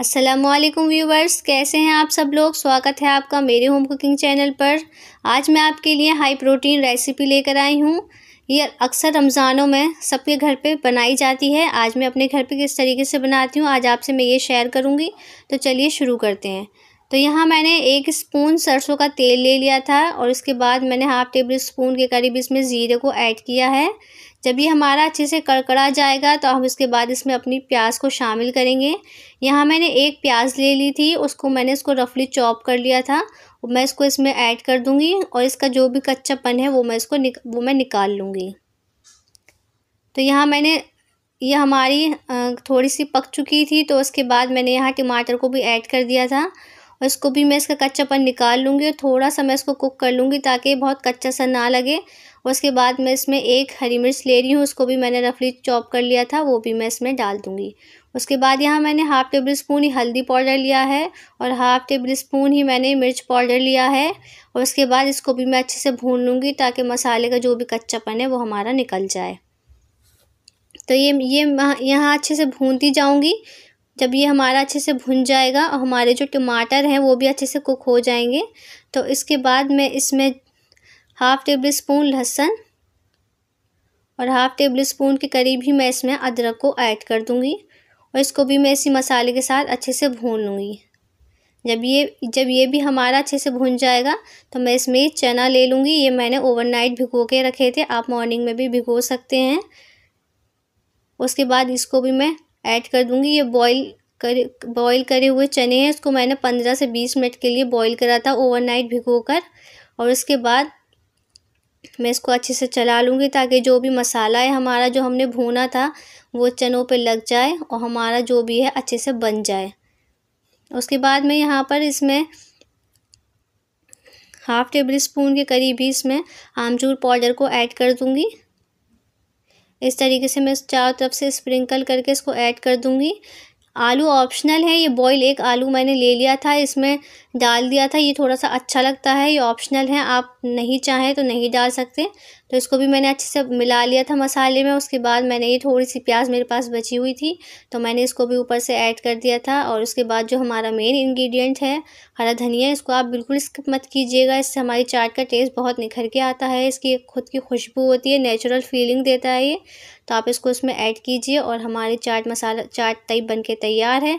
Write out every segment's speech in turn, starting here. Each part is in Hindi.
असलम व्यूवर्स कैसे हैं आप सब लोग स्वागत है आपका मेरे होम कुकिंग चैनल पर आज मैं आपके लिए हाई प्रोटीन रेसिपी लेकर आई हूँ ये अक्सर रमज़ानों में सबके घर पे बनाई जाती है आज मैं अपने घर पे किस तरीके से बनाती हूँ आज आपसे मैं ये शेयर करूँगी तो चलिए शुरू करते हैं तो यहाँ मैंने एक स्पून सरसों का तेल ले लिया था और इसके बाद मैंने हाफ़ टेबल स्पून के करीब इसमें ज़ीरे को ऐड किया है जब ये हमारा अच्छे से कड़कड़ा जाएगा तो हम इसके बाद इसमें अपनी प्याज को शामिल करेंगे यहाँ मैंने एक प्याज ले ली थी उसको मैंने इसको रफली चॉप कर लिया था मैं इसको इसमें ऐड कर दूँगी और इसका जो भी कच्चापन है वो मैं इसको निक, वो मैं निकाल लूँगी तो यहाँ मैंने ये हमारी थोड़ी सी पक चुकी थी तो उसके बाद मैंने यहाँ टमाटर को भी ऐड कर दिया था और इसको भी मैं इसका कच्चापन निकाल लूँगी और थोड़ा सा मैं इसको कुक कर लूँगी ताकि बहुत कच्चा सा ना लगे और उसके बाद मैं इसमें एक हरी मिर्च ले रही हूँ उसको भी मैंने रफली चॉप कर लिया था वो भी मैं इसमें डाल दूँगी उसके बाद यहाँ मैंने हाफ़ टेबल स्पून ही हल्दी पाउडर लिया है और हाफ़ टेबल स्पून ही मैंने मिर्च पाउडर लिया है और उसके बाद इसको भी मैं अच्छे से भून लूँगी ताकि मसाले का जो भी कच्चापन है वो हमारा निकल जाए तो ये ये यहाँ अच्छे से भूनती जाऊँगी जब ये हमारा अच्छे से भुन जाएगा और हमारे जो टमाटर हैं वो भी अच्छे से कुक हो जाएंगे तो इसके बाद मैं इसमें हाफ़ टेबल स्पून लहसुन और हाफ़ टेबल स्पून के करीब ही मैं इसमें अदरक को ऐड कर दूँगी और इसको भी मैं इसी मसाले के साथ अच्छे से भून लूँगी जब ये जब ये भी हमारा अच्छे से भुन जाएगा तो मैं इसमें चना ले लूँगी ये मैंने ओवरनाइट भिगो के रखे थे आप मॉर्निंग में भी भिगो सकते हैं उसके बाद इसको भी मैं ऐड कर दूँगी ये बॉईल कर बॉईल करे हुए चने हैं इसको मैंने पंद्रह से बीस मिनट के लिए बॉईल करा था ओवरनाइट भिगो कर और इसके बाद मैं इसको अच्छे से चला लूँगी ताकि जो भी मसाला है हमारा जो हमने भूना था वो चनों पर लग जाए और हमारा जो भी है अच्छे से बन जाए उसके बाद मैं यहाँ पर इसमें हाफ़ टेबल स्पून के करीब ही इसमें आमचूर पाउडर को ऐड कर दूँगी इस तरीके से मैं चारों तरफ से स्प्रिंकल करके इसको ऐड कर दूँगी आलू ऑप्शनल है ये बॉईल एक आलू मैंने ले लिया था इसमें डाल दिया था ये थोड़ा सा अच्छा लगता है ये ऑप्शनल है आप नहीं चाहें तो नहीं डाल सकते तो इसको भी मैंने अच्छे से मिला लिया था मसाले में उसके बाद मैंने ये थोड़ी सी प्याज मेरे पास बची हुई थी तो मैंने इसको भी ऊपर से ऐड कर दिया था और उसके बाद जो हमारा मेन इंग्रेडिएंट है हरा धनिया इसको आप बिल्कुल स्किप मत कीजिएगा इससे हमारी चाट का टेस्ट बहुत निखर के आता है इसकी खुद की खुशबू होती है नेचुरल फीलिंग देता है ये तो आप इसको इसमें ऐड कीजिए और हमारी चाट मसाला चाट तई बन के तैयार है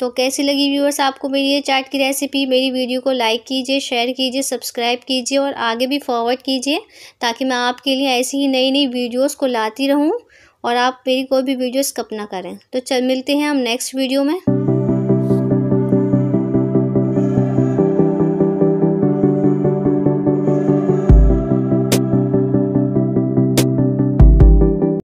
तो कैसी लगी व्यूअर्स आपको मेरी ये चाट की रेसिपी मेरी वीडियो को लाइक कीजिए शेयर कीजिए सब्सक्राइब कीजिए और आगे भी फॉरवर्ड कीजिए ताकि मैं आपके लिए ऐसी ही नई नई वीडियोस को लाती रहूं और आप मेरी कोई भी वीडियो स्कप ना करें तो चल मिलते हैं हम नेक्स्ट वीडियो में